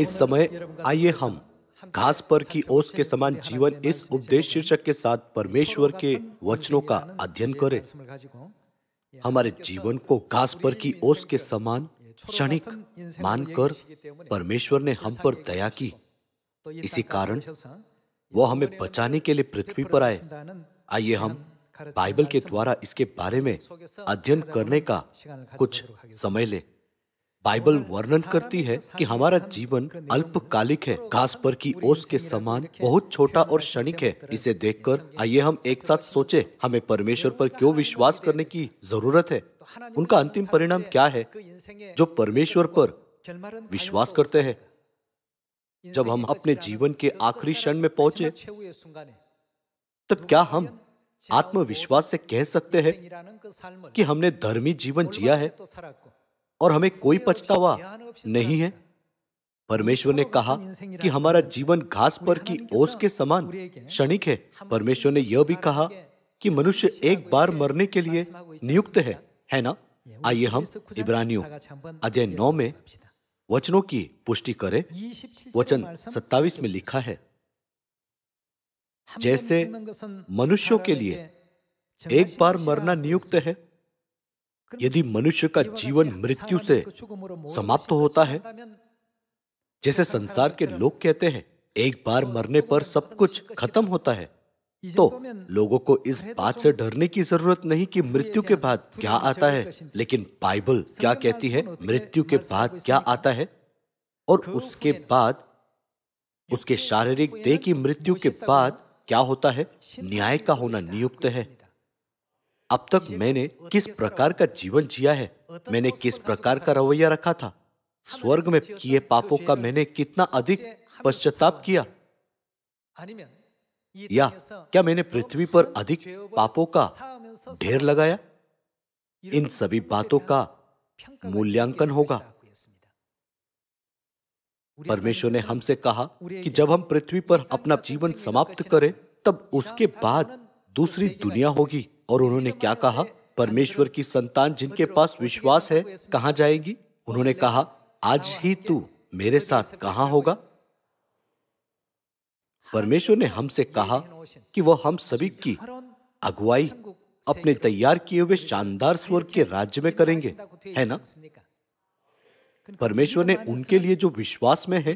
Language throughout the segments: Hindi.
इस समय आइए हम घास पर की ओस के समान जीवन इस उपदेश शीर्षक के साथ परमेश्वर के वचनों का अध्ययन करें हमारे जीवन को घास पर की ओस के समान क्षणिक मानकर परमेश्वर ने हम पर दया की इसी कारण वह हमें बचाने के लिए पृथ्वी पर आए आइए हम बाइबल के द्वारा इसके बारे में अध्ययन करने का कुछ समय लें बाइबल वर्णन करती है कि हमारा जीवन अल्पकालिक है घास पर की ओस के समान बहुत छोटा और क्षणिक है इसे देखकर आइए हम एक साथ सोचे हमें परमेश्वर पर क्यों विश्वास करने की जरूरत है उनका अंतिम परिणाम क्या है जो परमेश्वर पर विश्वास करते हैं जब हम अपने जीवन के आखिरी क्षण में पहुंचे तब क्या हम आत्मविश्वास से कह सकते हैं कि हमने धर्मी जीवन जिया है और हमें कोई पछतावा नहीं है परमेश्वर ने कहा कि हमारा जीवन घास पर की ओस के समान क्षणिक है परमेश्वर ने यह भी कहा कि मनुष्य एक बार मरने के लिए नियुक्त है है ना आइए हम इब्रानियों अध्याय नौ में वचनों की पुष्टि करें वचन सत्तावीस में लिखा है जैसे मनुष्यों के लिए एक बार मरना नियुक्त है यदि मनुष्य का जीवन मृत्यु से समाप्त होता है जैसे संसार के लोग कहते हैं एक बार तो मरने पर सब कुछ खत्म होता है तो लोगों को इस तो बात तो से डरने की जरूरत नहीं कि मृत्यु के बाद क्या आता है लेकिन बाइबल क्या कहती है मृत्यु के बाद क्या आता है और उसके बाद उसके शारीरिक देह की मृत्यु के बाद क्या होता है न्याय का होना नियुक्त है अब तक मैंने किस प्रकार का जीवन जिया है मैंने किस प्रकार का रवैया रखा था स्वर्ग में किए पापों का मैंने कितना अधिक पश्चाताप किया या क्या मैंने पृथ्वी पर अधिक पापों का ढेर लगाया इन सभी बातों का मूल्यांकन होगा परमेश्वर ने हमसे कहा कि जब हम पृथ्वी पर अपना जीवन समाप्त करें तब उसके बाद दूसरी दुनिया होगी और उन्होंने क्या कहा परमेश्वर की संतान जिनके पास विश्वास है कहाँ जाएंगी उन्होंने कहा आज ही तू मेरे साथ कहा होगा परमेश्वर ने हमसे कहा कि वह हम सभी की अगुवाई अपने तैयार किए हुए शानदार स्वर्ग के राज्य में करेंगे है ना परमेश्वर ने उनके लिए जो विश्वास में है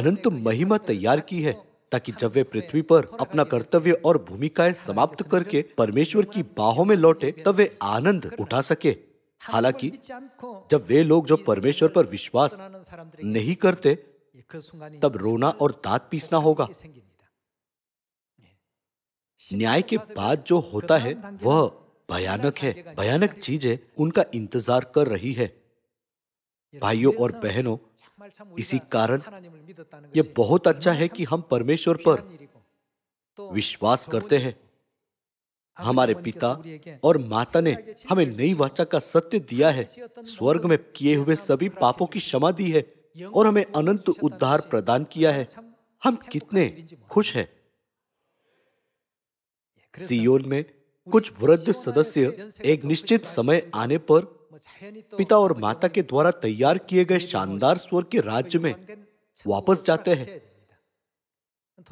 अनंत महिमा तैयार की है ताकि जब वे पृथ्वी पर अपना कर्तव्य और भूमिकाएं समाप्त करके परमेश्वर की बाहों में लौटे तब वे आनंद उठा सके हालांकि जब वे लोग जो परमेश्वर पर विश्वास नहीं करते तब रोना और दांत पीसना होगा न्याय के बाद जो होता है वह भयानक है भयानक चीजें उनका इंतजार कर रही है भाइयों और बहनों इसी कारण यह बहुत अच्छा है कि हम परमेश्वर पर विश्वास करते हैं हमारे पिता और माता ने हमें नई वाचा का सत्य दिया है स्वर्ग में किए हुए सभी पापों की क्षमा दी है और हमें अनंत उद्धार प्रदान किया है हम कितने खुश हैं सियोन में कुछ वृद्ध सदस्य एक निश्चित समय आने पर तो पिता और माता के द्वारा तैयार किए गए तो शानदार स्वर के राज्य में वापस जाते हैं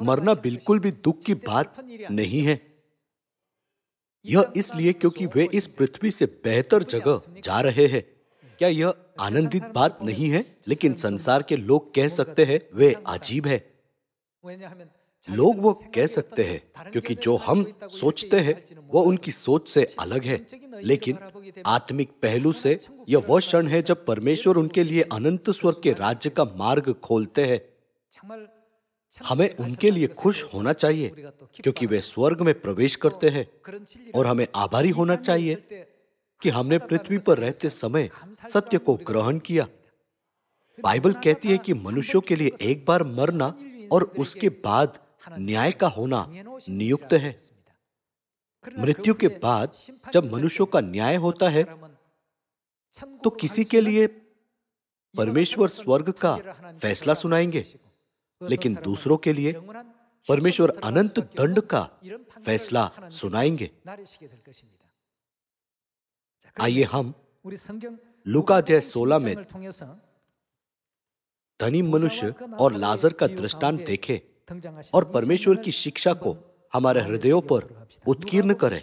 मरना बिल्कुल भी दुख की बात नहीं है यह इसलिए क्योंकि वे इस पृथ्वी से बेहतर जगह जा रहे हैं क्या यह आनंदित बात नहीं है लेकिन संसार के लोग कह सकते हैं वे अजीब है लोग वो कह सकते हैं क्योंकि जो हम सोचते हैं वो उनकी सोच से अलग है लेकिन आत्मिक पहलू से यह वह क्षण है जब परमेश्वर उनके लिए अनंत स्वर के राज्य का मार्ग खोलते हैं हमें उनके लिए खुश होना चाहिए क्योंकि वे स्वर्ग में प्रवेश करते हैं और हमें आभारी होना चाहिए कि हमने पृथ्वी पर रहते समय सत्य को ग्रहण किया बाइबल कहती है कि मनुष्यों के लिए एक बार मरना और उसके बाद न्याय का होना नियुक्त है मृत्यु के बाद जब मनुष्यों का न्याय होता है तो किसी के लिए परमेश्वर स्वर्ग का फैसला सुनाएंगे लेकिन दूसरों के लिए परमेश्वर अनंत दंड का फैसला सुनाएंगे आइए हम लुकाध्याय सोलह में धनी मनुष्य और लाजर का दृष्टांत देखें और परमेश्वर की शिक्षा को हमारे हृदयों पर उत्कीर्ण करें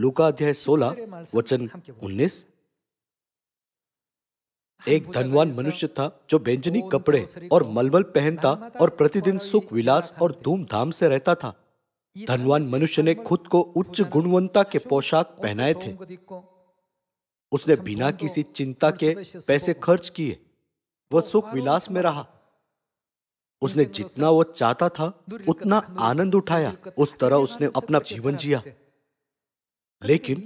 लुका अध्याय 16 वचन 19 एक धनवान मनुष्य था जो बेंजनी कपड़े और मलमल पहनता और प्रतिदिन सुख विलास और धूमधाम से रहता था धनवान मनुष्य ने खुद को उच्च गुणवंता के पोशाक पहनाए थे उसने बिना किसी चिंता के पैसे खर्च किए वह सुख विलास में रहा उसने जितना वो चाहता था उतना आनंद उठाया उस तरह उसने अपना जीवन जिया लेकिन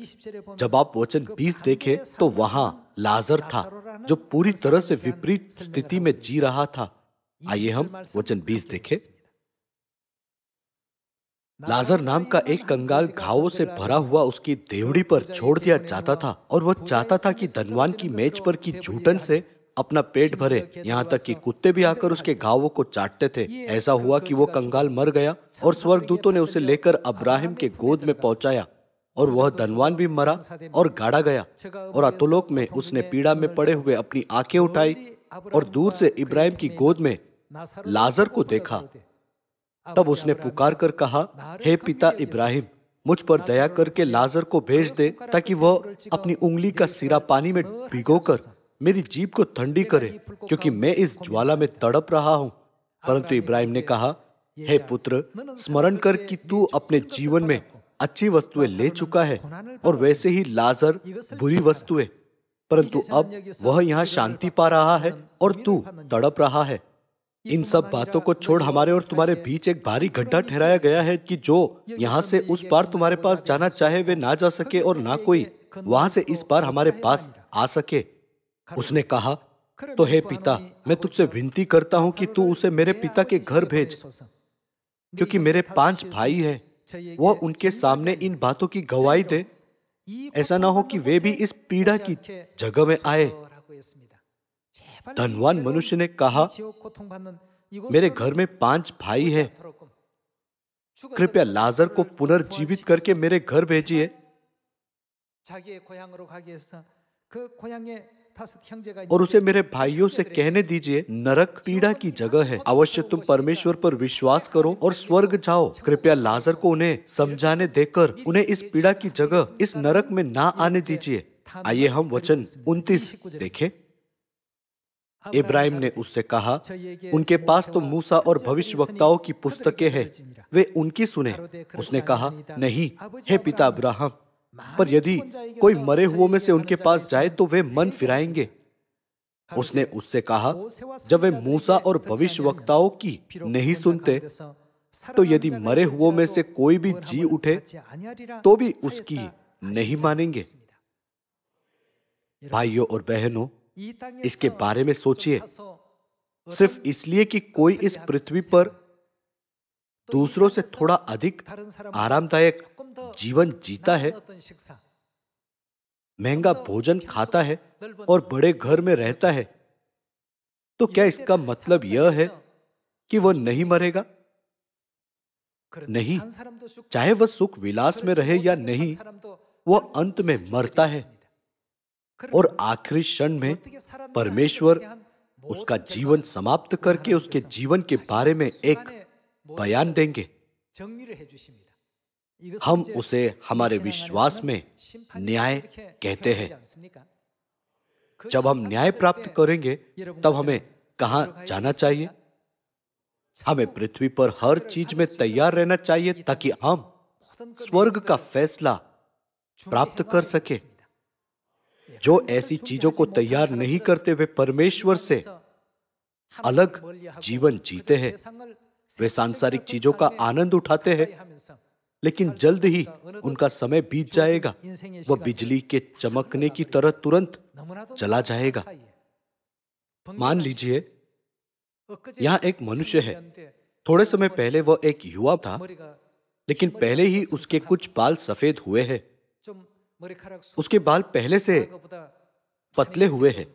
जब आप वचन 20 देखे तो वहां लाजर था जो पूरी तरह से विपरीत स्थिति में जी रहा था आइए हम वचन 20 देखे लाजर नाम का एक कंगाल घावों से भरा हुआ उसकी देवड़ी पर छोड़ दिया जाता था और वह चाहता था कि धनवान की मेज पर की झूठन से अपना पेट भरे तो यहाँ तक कि कुत्ते भी आकर उसके घावों को चाटते थे ऐसा अच्छा हुआ कि वो कंगाल मर गया अच्छा और स्वर्गदूतों ने उसे लेकर अब्राहिम के गोद में पहुंचाया और वह अच्छा धनवान भी मरा और गाड़ा गया और अतुलोक में उसने पीड़ा में पड़े हुए अपनी आंखें उठाई और दूर से इब्राहिम की गोद में लाजर को देखा तब उसने पुकार कर कहा हे hey, पिता इब्राहिम मुझ पर दया करके लाजर को भेज दे ताकि वह अपनी उंगली का सिरा पानी में भिगोकर मेरी जीप को ठंडी करे क्योंकि मैं इस ज्वाला में तड़प रहा हूँ परंतु इब्राहिम ने कहा हे पुत्र स्मरण कर कि तू अपने तो जीवन तो में अच्छी वस्तुएं ले चुका है और वैसे ही लाजर बुरी वस्तुएं परंतु अब वह यहाँ शांति पा रहा है और तू तड़प रहा है इन सब बातों को छोड़ हमारे और तुम्हारे बीच एक भारी गड्ढा ठहराया गया है कि जो यहाँ से उस पार तुम्हारे पास जाना चाहे वे ना जा सके और ना कोई वहां से इस पार हमारे पास आ सके उसने कहा तो हे पिता मैं तुझसे विनती करता हूं कि तू उसे मेरे पिता के घर भेज क्योंकि मेरे पांच भाई हैं वह उनके सामने इन बातों की गवाही दे ऐसा ना हो कि वे भी इस पीड़ा की जगह में आए धनवान मनुष्य ने कहा मेरे घर में पांच भाई हैं कृपया लाजर को पुनर्जीवित करके मेरे घर भेजिए और उसे मेरे भाइयों से कहने दीजिए नरक पीड़ा की जगह है अवश्य तुम परमेश्वर पर विश्वास करो और स्वर्ग जाओ कृपया लाजर को उन्हें समझाने देकर उन्हें इस पीड़ा की जगह इस नरक में ना आने दीजिए आइए हम वचन उन्तीस देखें इब्राहिम ने उससे कहा अच्छा उनके पास तो मूसा और भविष्यवक्ताओं की पुस्तकें हैं वे उनकी सुने उसने कहा नहीं हे पिता अब्राहम पर यदि कोई मरे हुओं में से उनके पास जाए तो वे मन फिराएंगे उसने उससे कहा जब वे मूसा और भविष्य वक्ताओं की नहीं सुनते तो यदि मरे हुओं में तो से कोई भी जी उठे तो भी उसकी नहीं मानेंगे भाइयों और बहनों इसके बारे में सोचिए तो सिर्फ इसलिए कि कोई इस पृथ्वी पर तो दूसरों से थोड़ा अधिक आरामदायक जीवन जीता है महंगा भोजन खाता है और बड़े घर में रहता है तो क्या इसका मतलब यह है कि वह नहीं मरेगा नहीं चाहे वह सुख विलास में रहे या नहीं वह अंत में मरता है और आखिरी क्षण में परमेश्वर उसका जीवन समाप्त करके उसके जीवन के बारे में एक बयान देंगे हम उसे हमारे विश्वास में न्याय कहते हैं जब हम न्याय प्राप्त करेंगे तब हमें कहाँ जाना चाहिए हमें पृथ्वी पर हर चीज में तैयार रहना चाहिए ताकि हम स्वर्ग का फैसला प्राप्त कर सके जो ऐसी चीजों को तैयार नहीं करते वे परमेश्वर से अलग जीवन जीते हैं वे सांसारिक चीजों का आनंद उठाते हैं लेकिन जल्द ही उनका समय बीत जाएगा वह बिजली के चमकने की तरह तुरंत चला जाएगा मान लीजिए यहाँ एक मनुष्य है थोड़े समय पहले वह एक युवा था लेकिन पहले ही उसके कुछ बाल सफेद हुए हैं उसके बाल पहले से पतले हुए हैं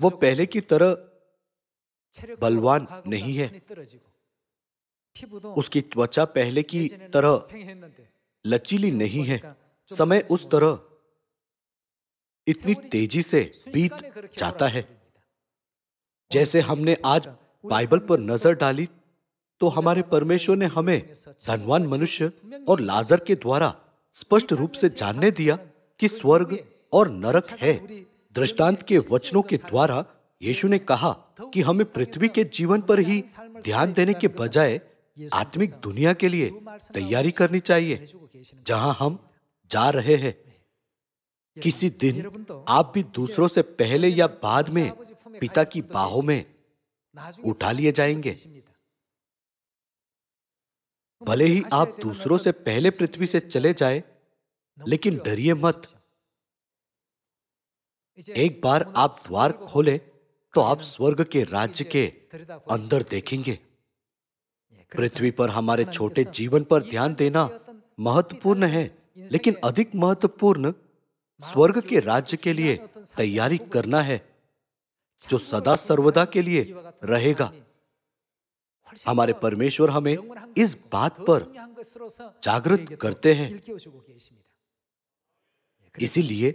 वो पहले की तरह बलवान नहीं है उसकी त्वचा पहले की तरह लचीली तो नहीं है तो समय उस तरह इतनी तेजी से बीत जाता है जैसे हमने आज बाइबल पर नजर डाली तो हमारे परमेश्वर ने हमें धनवान मनुष्य और लाजर के द्वारा स्पष्ट रूप से जानने दिया कि स्वर्ग और नरक अच्छा है दृष्टांत के वचनों के द्वारा यीशु ने कहा तो कि हमें पृथ्वी के जीवन पर ही ध्यान देने के बजाय आत्मिक दुनिया के लिए तैयारी करनी चाहिए जहां हम जा रहे हैं किसी दिन आप भी दूसरों से पहले या बाद में पिता की बाहों में उठा लिए जाएंगे भले ही आप दूसरों से पहले पृथ्वी से चले जाए लेकिन डरिए मत एक बार आप द्वार खोले तो आप स्वर्ग के राज्य के अंदर देखेंगे पृथ्वी पर हमारे छोटे जीवन पर ध्यान तो देना महत्वपूर्ण है लेकिन अधिक महत्वपूर्ण स्वर्ग के राज्य के लिए तैयारी करना है जो सदा सर्वदा के लिए रहेगा हमारे परमेश्वर हमें इस बात पर जागृत करते हैं इसीलिए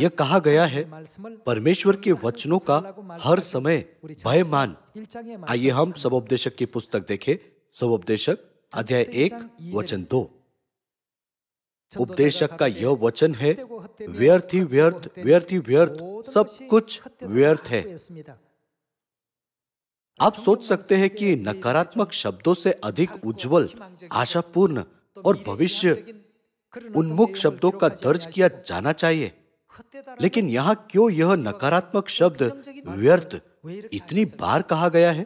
यह कहा गया है परमेश्वर के वचनों का हर समय भय मान आइए हम सब उपदेशक की पुस्तक देखें उपदेशक अध्याय एक वचन दो उपदेशक का यह वचन है व्यर्थ ही व्यर्थ व्यर्थ ही व्यर्थ तो सब कुछ व्यर्थ है आप सोच सकते हैं कि नकारात्मक शब्दों से अधिक उज्जवल आशापूर्ण तो और भविष्य उन्मुख शब्दों का दर्ज किया जाना चाहिए लेकिन यहाँ क्यों यह नकारात्मक शब्द व्यर्थ इतनी बार कहा गया है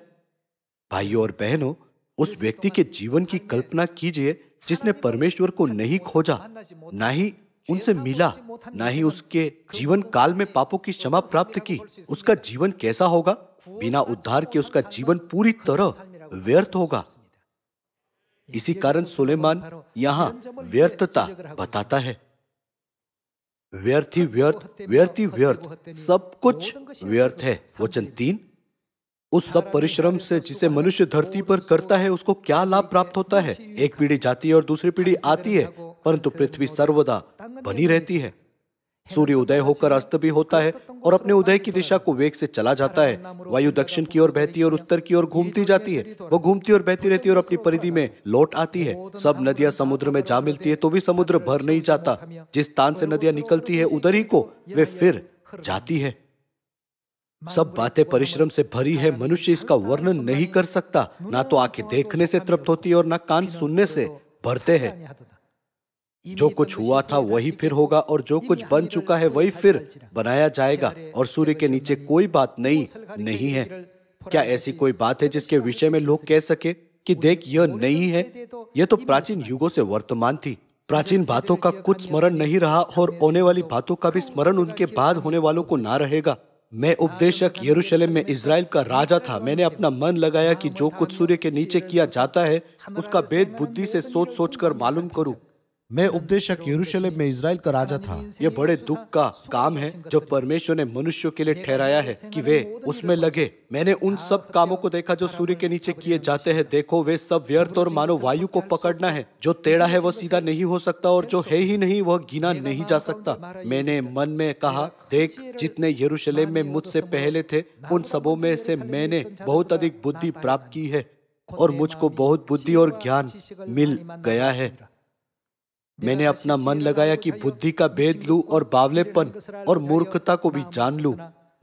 भाइयों और बहनों उस व्यक्ति के जीवन की कल्पना कीजिए जिसने परमेश्वर को नहीं खोजा ना ही उनसे मिला ना ही उसके जीवन काल में पापों की क्षमा प्राप्त की उसका जीवन कैसा होगा बिना उद्धार के उसका जीवन पूरी तरह व्यर्थ होगा इसी कारण सुलेमान यहाँ व्यर्थता बताता है व्यर्थी व्यर्थ व्यर्थी व्यर्थ सब कुछ व्यर्थ है वचन तीन उस सब परिश्रम से जिसे मनुष्य धरती पर करता है उसको क्या लाभ प्राप्त होता है एक पीढ़ी जाती है और दूसरी पीढ़ी आती है परंतु पृथ्वी सर्वदा बनी रहती है सूर्य उदय होकर अस्त भी होता है और अपने उदय की दिशा को वेग से चला जाता है वायु दक्षिण की ओर बहती है और उत्तर की ओर घूमती जाती है वो घूमती और बहती रहती है और अपनी परिधि में लौट आती है सब नदियां समुद्र में जा मिलती है तो भी समुद्र भर नहीं जाता जिस स्थान से नदियां निकलती है उधर ही को वे फिर जाती है सब बातें परिश्रम से भरी है मनुष्य इसका वर्णन नहीं कर सकता ना तो आंखें देखने से तृप्त होती है और ना कान सुनने से भरते हैं जो कुछ हुआ था वही फिर होगा और जो कुछ बन चुका है वही फिर बनाया जाएगा और सूर्य के नीचे कोई बात नहीं नहीं है क्या ऐसी कोई बात है जिसके विषय में लोग कह सके कि देख यह नहीं है यह तो प्राचीन युगों से वर्तमान थी प्राचीन बातों का कुछ स्मरण नहीं रहा और होने वाली बातों का भी स्मरण उनके बाद होने वालों को ना रहेगा मैं उपदेशक यरूशलेम में इसराइल का राजा था मैंने अपना मन लगाया कि जो कुछ सूर्य के नीचे किया जाता है उसका भेद बुद्धि से सोच सोच कर मालूम करूँ मैं उपदेशक यरूशलेम में इसराइल का राजा था यह बड़े दुख का काम है जो परमेश्वर ने मनुष्यों के लिए ठहराया है कि वे उसमें लगे मैंने उन सब कामों को देखा जो सूर्य के नीचे किए जाते हैं देखो वे सब व्यर्थ और मानो वायु को पकड़ना है जो टेढ़ा है वह सीधा नहीं हो सकता और जो है ही नहीं वह गिना नहीं जा सकता मैंने मन में कहा देख जितने यरूशलेम में मुझसे पहले थे उन सबों में से मैंने बहुत अधिक बुद्धि प्राप्त की है और मुझको बहुत बुद्धि और ज्ञान मिल गया है मैंने अपना मन लगाया कि बुद्धि का भेद लू और बावलेपन और मूर्खता को भी जान लू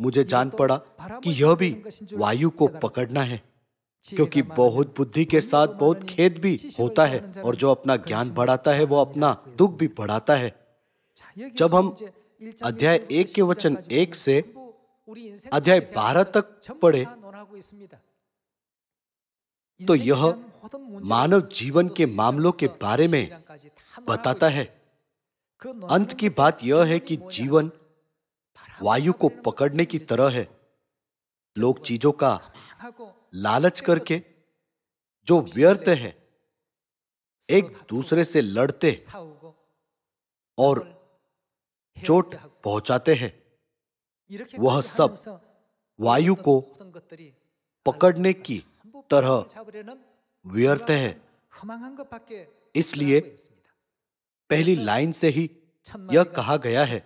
मुझे जान पड़ा कि यह भी वायु को पकड़ना है क्योंकि बहुत बुद्धि के साथ बहुत खेद भी होता है और जो अपना ज्ञान बढ़ाता है वो अपना दुख भी बढ़ाता है जब हम अध्याय एक के वचन एक से अध्याय बारह तक पढ़े तो यह मानव जीवन के मामलों के बारे में बताता है अंत की बात यह है कि जीवन वायु को पकड़ने की तरह है लोग चीजों का लालच करके जो व्यर्थ है एक दूसरे से लड़ते और चोट पहुंचाते हैं वह सब वायु को पकड़ने की तरह व्यर्थ है इसलिए पहली लाइन से ही यह कहा गया है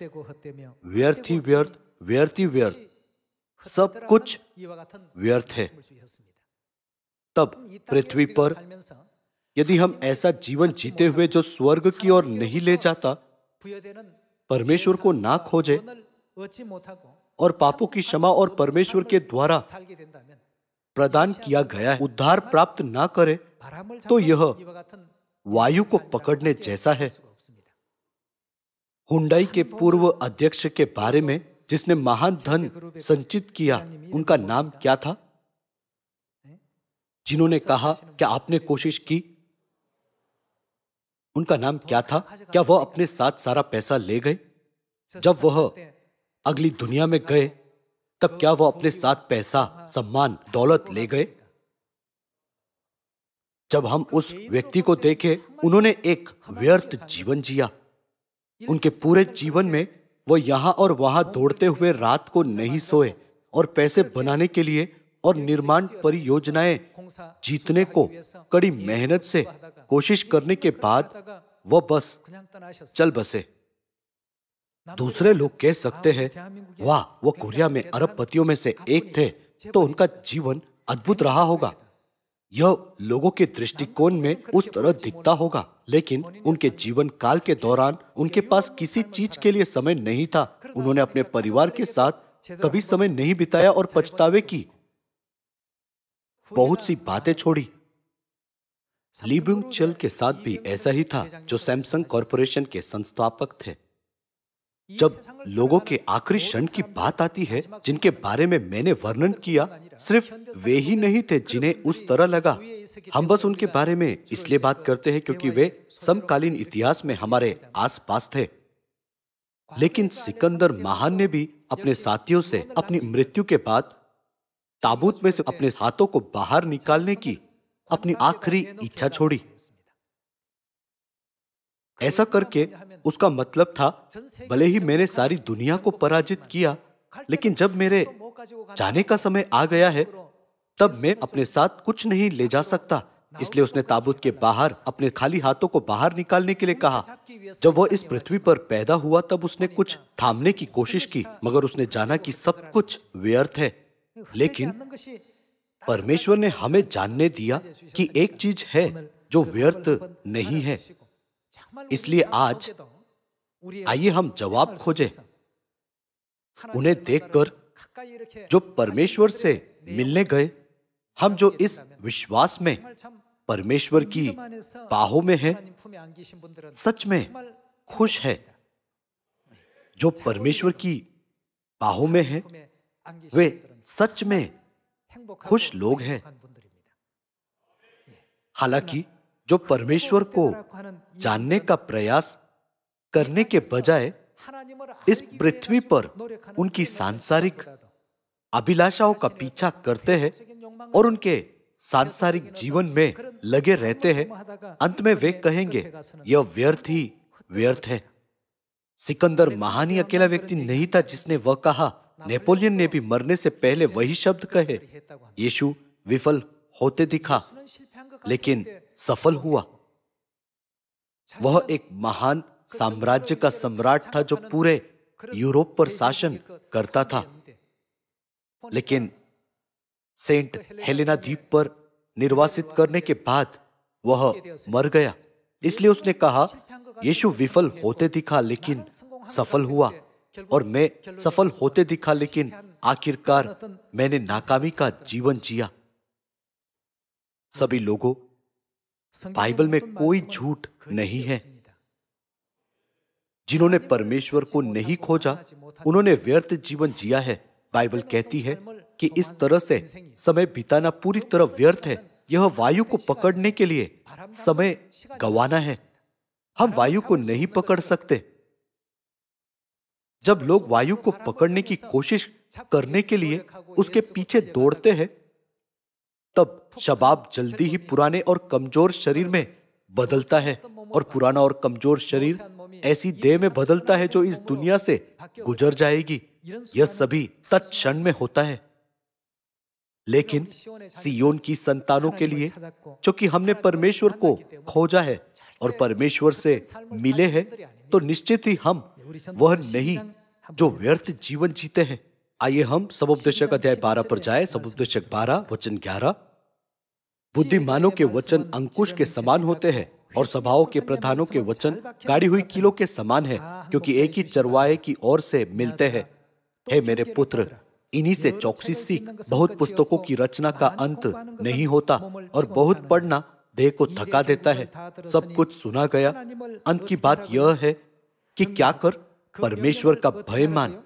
व्यर्थी व्यर्थ व्यर्थी व्यर्थ सब कुछ मतलब व्यर्थ है तब पृथ्वी पर यदि हम ऐसा जीवन जीते हुए जो स्वर्ग की ओर नहीं ले जाता परमेश्वर को ना खोजे और पापों की क्षमा और परमेश्वर के द्वारा प्रदान अच्छा, किया गया उद्धार हाँ। प्राप्त ना करे तो यह वायु को पकड़ने जैसा है हुंडई के पूर्व अध्यक्ष के बारे में जिसने महान धन संचित किया उनका नाम क्या था जिन्होंने कहा क्या आपने कोशिश की उनका नाम क्या था क्या वह अपने साथ सारा पैसा ले गए जब वह अगली दुनिया में गए तब क्या वह अपने साथ पैसा सम्मान दौलत ले गए जब हम उस व्यक्ति को देखे उन्होंने एक व्यर्थ जीवन जिया उनके पूरे जीवन में वो यहाँ और वहाँ दौड़ते हुए रात को नहीं सोए और पैसे बनाने के लिए और निर्माण परियोजनाएं जीतने को कड़ी मेहनत से कोशिश करने के बाद वो बस चल बसे दूसरे लोग कह सकते हैं वाह वो कोरिया में अरब पतियों में से एक थे तो उनका जीवन अद्भुत रहा होगा यह लोगों के दृष्टिकोण में उस तरह दिखता होगा लेकिन उनके जीवन काल के दौरान उनके पास किसी चीज के लिए समय नहीं था उन्होंने अपने परिवार के साथ कभी समय नहीं बिताया और पछतावे की बहुत सी बातें छोड़ी लिब्रुंग चल के साथ भी ऐसा ही था जो सैमसंग कॉरपोरेशन के संस्थापक थे जब लोगों के आखिरी क्षण की बात आती है जिनके बारे में मैंने वर्णन किया सिर्फ वे ही नहीं थे जिन्हें उस तरह लगा हम बस उनके बारे में इसलिए बात करते हैं क्योंकि वे समकालीन इतिहास में हमारे आसपास थे लेकिन सिकंदर महान ने भी अपने साथियों से अपनी मृत्यु के बाद ताबूत में से अपने हाथों को बाहर निकालने की अपनी आखिरी इच्छा छोड़ी ऐसा करके उसका मतलब था भले ही मैंने सारी दुनिया को पराजित किया लेकिन जब मेरे जाने का समय आ गया है तब मैं अपने साथ कुछ नहीं ले जा सकता इसलिए उसने ताबूत के बाहर अपने खाली हाथों को बाहर निकालने के लिए कहा जब वह इस पृथ्वी पर पैदा हुआ तब उसने कुछ थामने की कोशिश की मगर उसने जाना कि सब कुछ व्यर्थ है लेकिन परमेश्वर ने हमें जानने दिया कि एक चीज है जो व्यर्थ नहीं है इसलिए आज आइए हम जवाब खोजें उन्हें देखकर जो परमेश्वर से मिलने गए हम जो इस विश्वास में परमेश्वर की बाहों में है सच में खुश है जो परमेश्वर की बाहों में है वे सच में खुश लोग हैं हालांकि जो परमेश्वर को जानने का प्रयास करने के बजाय इस पृथ्वी पर उनकी सांसारिक अभिलाषाओं का पीछा करते हैं और उनके सांसारिक जीवन में लगे रहते हैं अंत में वे कहेंगे यह व्यर्थ ही व्यर्थ है सिकंदर महान ही अकेला व्यक्ति नहीं था जिसने वह कहा नेपोलियन ने भी मरने से पहले वही शब्द कहे यीशु विफल होते दिखा लेकिन सफल हुआ वह एक महान साम्राज्य का सम्राट था जो पूरे यूरोप पर शासन करता था लेकिन सेंट तो हेलेना द्वीप पर निर्वासित करने के बाद वह मर गया इसलिए उसने कहा यीशु विफल होते दिखा लेकिन सफल हुआ और मैं सफल होते दिखा लेकिन आखिरकार मैंने नाकामी का जीवन जिया सभी लोगों बाइबल में तो कोई तो झूठ नहीं है जिन्होंने परमेश्वर को नहीं खोजा उन्होंने व्यर्थ जीवन जिया है बाइबल कहती है कि इस तरह से समय बिताना पूरी तो तरह व्यर्थ है यह वायु को पकड़ने के लिए समय गवाना है हम वायु को नहीं पकड़ सकते जब लोग वायु को पकड़ने की कोशिश करने के लिए उसके पीछे दौड़ते हैं तब शबाब जल्दी ही पुराने और कमजोर शरीर में बदलता है और पुराना और कमजोर शरीर ऐसी देह में बदलता है जो इस दुनिया से गुजर जाएगी यह सभी तत्क्षण में होता है लेकिन सियोन की संतानों के लिए क्योंकि हमने परमेश्वर को खोजा है और परमेश्वर से मिले हैं तो निश्चित ही हम वह नहीं जो व्यर्थ जीवन जीते हैं आइए हम सबोपदेशक अध्याय बारह पर जाए सबोपदेशक बारह वचन ग्यारह बुद्धिमानों के वचन अंकुश के समान होते हैं और सभाओं के प्रधानों के वचन गाड़ी हुई कीलों के समान है क्योंकि एक ही चरवाहे की ओर से मिलते हैं हे मेरे पुत्र इन्हीं से चौकसी सीख बहुत पुस्तकों की रचना का अंत नहीं होता और बहुत पढ़ना देह को थका देता है सब कुछ सुना गया अंत की बात यह है कि क्या कर परमेश्वर का भय मान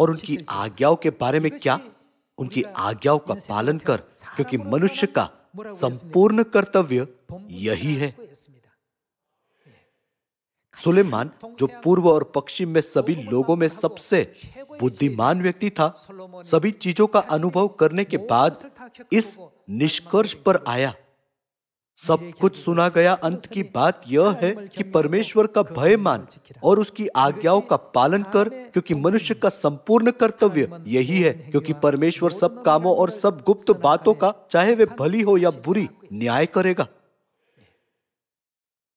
और उनकी आज्ञाओं के बारे में क्या उनकी आज्ञाओं का पालन कर क्योंकि मनुष्य का संपूर्ण कर्तव्य यही है सुलेमान जो पूर्व और पश्चिम में सभी लोगों में सबसे बुद्धिमान व्यक्ति था सभी चीजों का अनुभव करने के बाद इस निष्कर्ष पर आया सब कुछ सुना गया अंत की बात यह है कि परमेश्वर का भय मान और उसकी आज्ञाओं का पालन हाँ, कर क्योंकि मनुष्य का संपूर्ण कर्तव्य यही है क्योंकि परमेश्वर सब कामों और सब गुप्त बातों का चाहे वे हाँ, भली हो या बुरी न्याय करेगा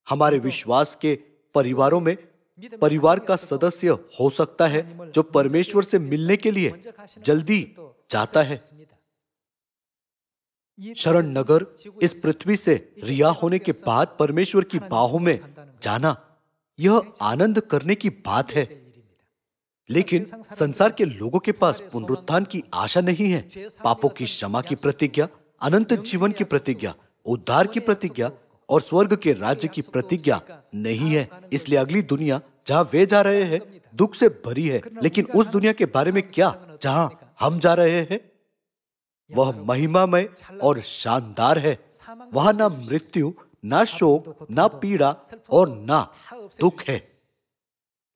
हमारे तो विश्वास के परिवारों में तो परिवार का सदस्य हो सकता है जो परमेश्वर से मिलने के लिए जल्दी तो जाता है शरण नगर इस पृथ्वी से रिया होने के बाद परमेश्वर की बाहों में जाना यह आनंद करने की बात है लेकिन संसार के लोगों के पास पुनरुत्थान की आशा नहीं है पापों की क्षमा की प्रतिज्ञा अनंत जीवन की प्रतिज्ञा उद्धार की प्रतिज्ञा और स्वर्ग के राज्य की प्रतिज्ञा नहीं है इसलिए अगली दुनिया जहाँ वे जा रहे हैं दुख से भरी है लेकिन उस दुनिया के बारे में क्या जहाँ हम जा रहे हैं वह महिमामय और शानदार है वहां ना मृत्यु ना शोक ना पीड़ा और ना दुख है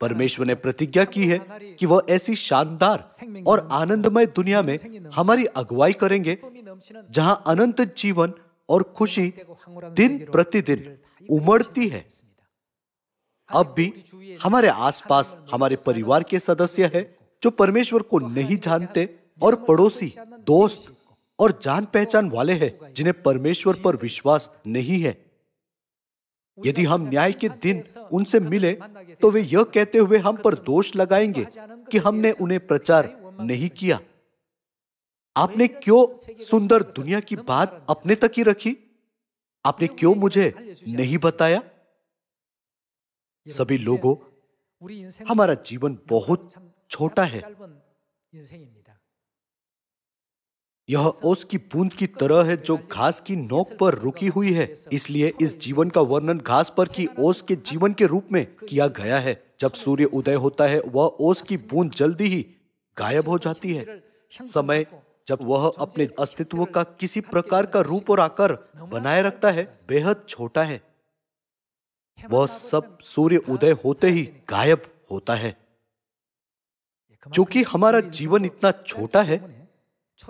परमेश्वर ने प्रतिज्ञा की है कि वह ऐसी शानदार और आनंदमय दुनिया में हमारी अगुवाई करेंगे जहां अनंत जीवन और खुशी दिन प्रतिदिन उमड़ती है अब भी हमारे आसपास हमारे परिवार के सदस्य हैं जो परमेश्वर को नहीं जानते और पड़ोसी दोस्त और जान पहचान वाले हैं जिन्हें परमेश्वर पर विश्वास नहीं है यदि हम न्याय के दिन उनसे मिले तो वे यह कहते हुए हम पर दोष लगाएंगे कि हमने उन्हें प्रचार नहीं किया आपने क्यों सुंदर दुनिया की बात अपने तक ही रखी आपने क्यों मुझे नहीं बताया सभी लोगों हमारा जीवन बहुत छोटा है यह ओस की बूंद की तरह है जो घास की नोक पर रुकी हुई है इसलिए इस जीवन का वर्णन घास पर की ओस के जीवन के रूप में किया गया है जब सूर्य उदय होता है वह ओस की बूंद जल्दी ही गायब हो जाती है समय जब वह अपने अस्तित्व का किसी प्रकार का रूप और आकार बनाए रखता है बेहद छोटा है वह सब सूर्य उदय होते ही गायब होता है क्योंकि हमारा जीवन इतना छोटा है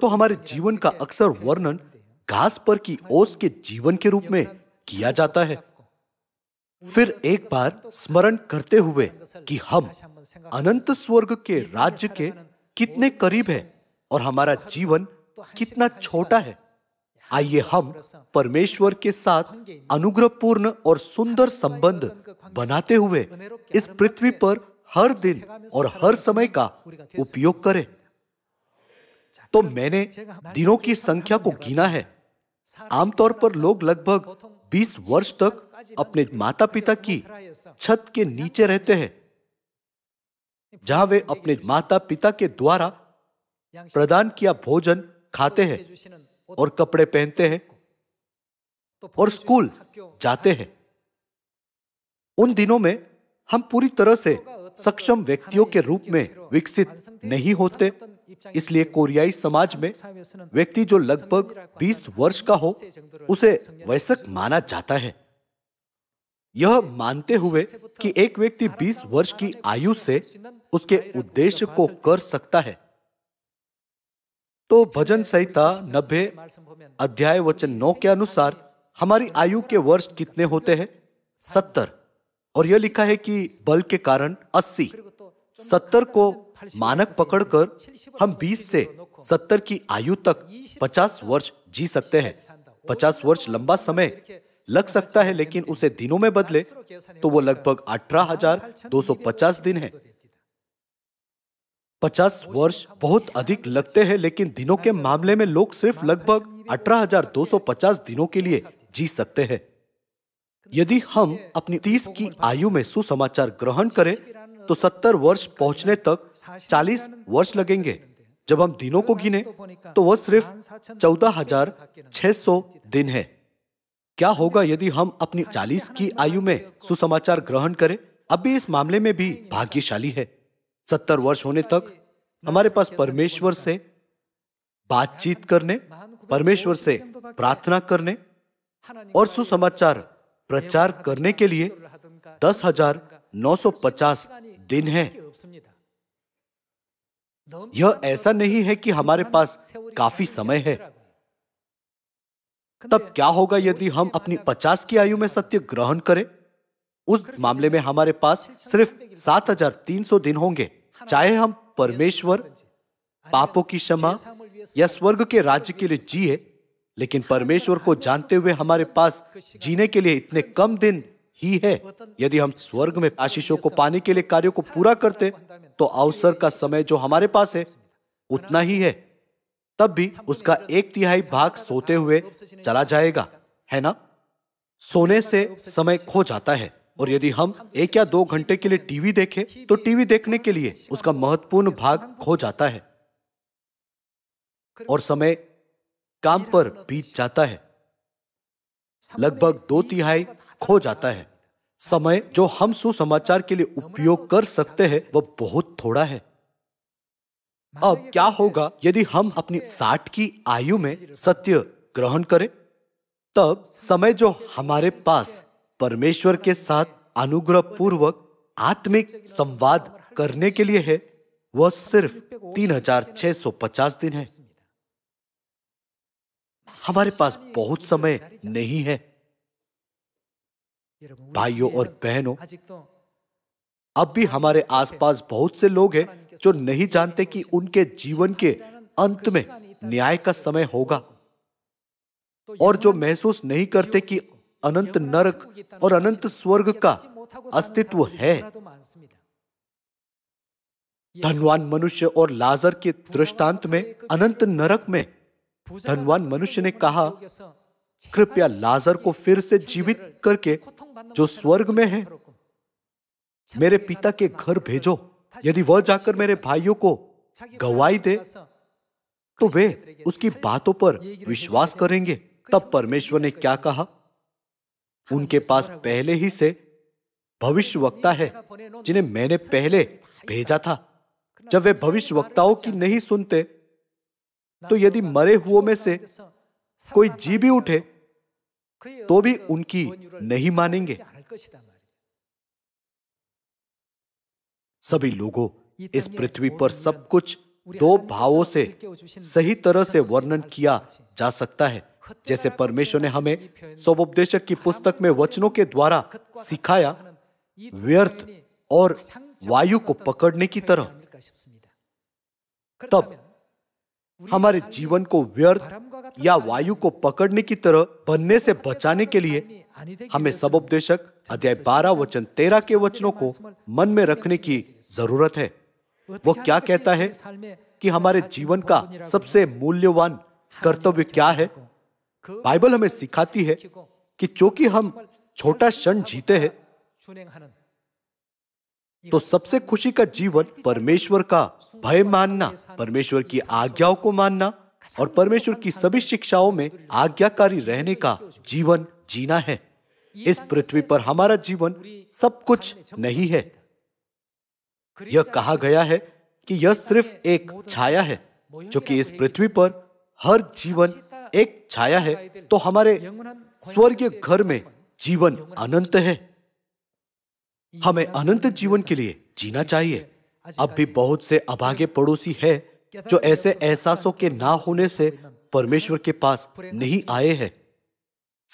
तो हमारे जीवन का अक्सर वर्णन घास पर की ओस के जीवन के रूप में किया जाता है फिर एक बार स्मरण करते हुए कि हम अनंत स्वर्ग के राज्य के कितने करीब है और हमारा जीवन कितना छोटा है आइए हम परमेश्वर के साथ अनुग्रहपूर्ण और सुंदर संबंध बनाते हुए इस पृथ्वी पर हर दिन और हर समय का उपयोग करें तो मैंने दिनों की संख्या को गिना है आमतौर पर लोग लगभग 20 वर्ष तक अपने माता पिता की छत के नीचे रहते हैं जहां वे अपने माता पिता के द्वारा प्रदान किया भोजन खाते हैं और कपड़े पहनते हैं और स्कूल जाते हैं उन दिनों में हम पूरी तरह से सक्षम व्यक्तियों के रूप में विकसित नहीं होते इसलिए कोरियाई समाज में व्यक्ति जो लगभग 20 वर्ष का हो उसे वयस्क माना जाता है यह मानते हुए कि एक व्यक्ति 20 वर्ष की आयु से उसके उद्देश्य को कर सकता है तो भजन संहिता नब्बे अध्याय वचन नौ के अनुसार हमारी आयु के वर्ष कितने होते हैं सत्तर और यह लिखा है कि बल के कारण अस्सी सत्तर को मानक पकड़कर हम 20 से 70 की आयु तक 50 वर्ष जी सकते हैं 50 वर्ष लंबा समय लग सकता है लेकिन उसे दिनों में बदले तो वो लगभग 18,250 दिन है 50 वर्ष बहुत अधिक लगते हैं लेकिन दिनों के मामले में लोग सिर्फ लगभग 18,250 दिनों के लिए जी सकते हैं यदि हम अपनी तीस की आयु में सुसमाचार ग्रहण करें तो सत्तर वर्ष पहुंचने तक चालीस वर्ष लगेंगे जब हम दिनों को गिने तो वह सिर्फ चौदह हजार छह सौ दिन है क्या होगा यदि हम अपनी चालीस की आयु में सुसमाचार ग्रहण करें अभी इस मामले में भी भाग्यशाली है सत्तर वर्ष होने तक हमारे पास परमेश्वर से बातचीत करने परमेश्वर से प्रार्थना करने और सुसमाचार प्रचार करने के लिए दस हजार नौ सौ पचास दिन है यह ऐसा नहीं है कि हमारे पास काफी समय है तब क्या होगा यदि हम अपनी पचास की आयु में सत्य ग्रहण करें उस मामले में हमारे पास सिर्फ सात हजार तीन सौ दिन होंगे हाँ चाहे हम परमेश्वर पापों की क्षमा या स्वर्ग के राज्य के लिए जिए लेकिन हाँ परमेश्वर को हाँ जानते हुए हमारे पास जीने के लिए इतने कम दिन ही है यदि हम स्वर्ग में आशीषों को पाने के लिए कार्यों को पूरा करते तो अवसर का समय जो हमारे पास है उतना ही है तब भी उसका एक तिहाई भाग सोते हुए चला जाएगा है ना सोने से समय खो जाता है और यदि हम एक या दो घंटे के लिए टीवी देखें तो टीवी देखने के लिए उसका महत्वपूर्ण भाग खो जाता है और समय काम पर बीत जाता है लगभग दो तिहाई खो जाता है समय जो हम सुसमाचार के लिए उपयोग कर सकते हैं वह बहुत थोड़ा है अब क्या होगा यदि हम अपनी साठ की आयु में सत्य ग्रहण करें तब समय जो हमारे पास परमेश्वर के साथ अनुग्रह पूर्वक आत्मिक संवाद करने के लिए है वह सिर्फ 3650 दिन है हमारे पास बहुत समय नहीं है भाइयों और बहनों तो अब भी हमारे आसपास बहुत से लोग हैं जो नहीं जानते कि उनके जीवन के अंत में न्याय का समय होगा तो और जो महसूस नहीं करते कि अनंत नरक और अनंत स्वर्ग का अस्तित्व है तो धनवान मनुष्य और लाजर के दृष्टांत में अनंत नरक में धनवान मनुष्य ने कहा कृपया लाजर को फिर से जीवित करके जो स्वर्ग में है मेरे पिता के घर भेजो यदि वह जाकर मेरे भाइयों को गवाही दे तो वे उसकी बातों पर विश्वास करेंगे तब परमेश्वर ने क्या कहा उनके पास पहले ही से भविष्य वक्ता है जिन्हें मैंने पहले भेजा था जब वे भविष्य वक्ताओं की नहीं सुनते तो यदि मरे हुओं में से कोई जी भी उठे तो भी तो उनकी नहीं मानेंगे सभी लोगों इस पृथ्वी पर सब कुछ दो भावों से सही तरह से वर्णन किया जा सकता है जैसे परमेश्वर ने हमें सबोपदेशक की पुस्तक में वचनों के द्वारा सिखाया व्यर्थ और वायु को पकड़ने की तरह तब हमारे जीवन को व्यर्थ या वायु को पकड़ने की तरह बनने से बचाने के लिए हमें सब उपदेशक अध्याय बारह वचन तेरह के वचनों को मन में रखने की जरूरत है वो क्या कहता है कि हमारे जीवन का सबसे मूल्यवान कर्तव्य क्या है बाइबल हमें सिखाती है कि चूंकि हम छोटा क्षण जीते हैं तो सबसे खुशी का जीवन परमेश्वर का भय मानना परमेश्वर की आज्ञाओं को मानना और परमेश्वर की सभी शिक्षाओं में आज्ञाकारी रहने का जीवन जीना है इस पृथ्वी पर हमारा जीवन सब कुछ नहीं है यह कहा गया है कि यह सिर्फ एक छाया है जो कि इस पृथ्वी पर हर जीवन एक छाया है तो हमारे स्वर्गीय घर में जीवन अनंत है हमें अनंत जीवन के लिए जीना चाहिए अब भी बहुत से अभागे पड़ोसी है जो ऐसे एहसासों के ना होने से परमेश्वर के पास नहीं आए हैं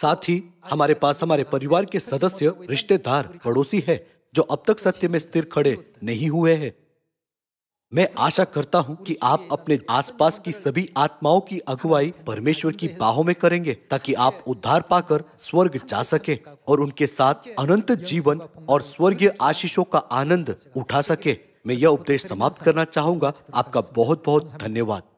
साथ ही हमारे पास हमारे परिवार के सदस्य रिश्तेदार पड़ोसी है जो अब तक सत्य में स्थिर खड़े नहीं हुए हैं मैं आशा करता हूँ कि आप अपने आसपास की सभी आत्माओं की अगुवाई परमेश्वर की बाहों में करेंगे ताकि आप उद्धार पाकर स्वर्ग जा सके और उनके साथ अनंत जीवन और स्वर्गीय आशीषों का आनंद उठा सके मैं यह उपदेश समाप्त करना चाहूंगा आपका बहुत बहुत धन्यवाद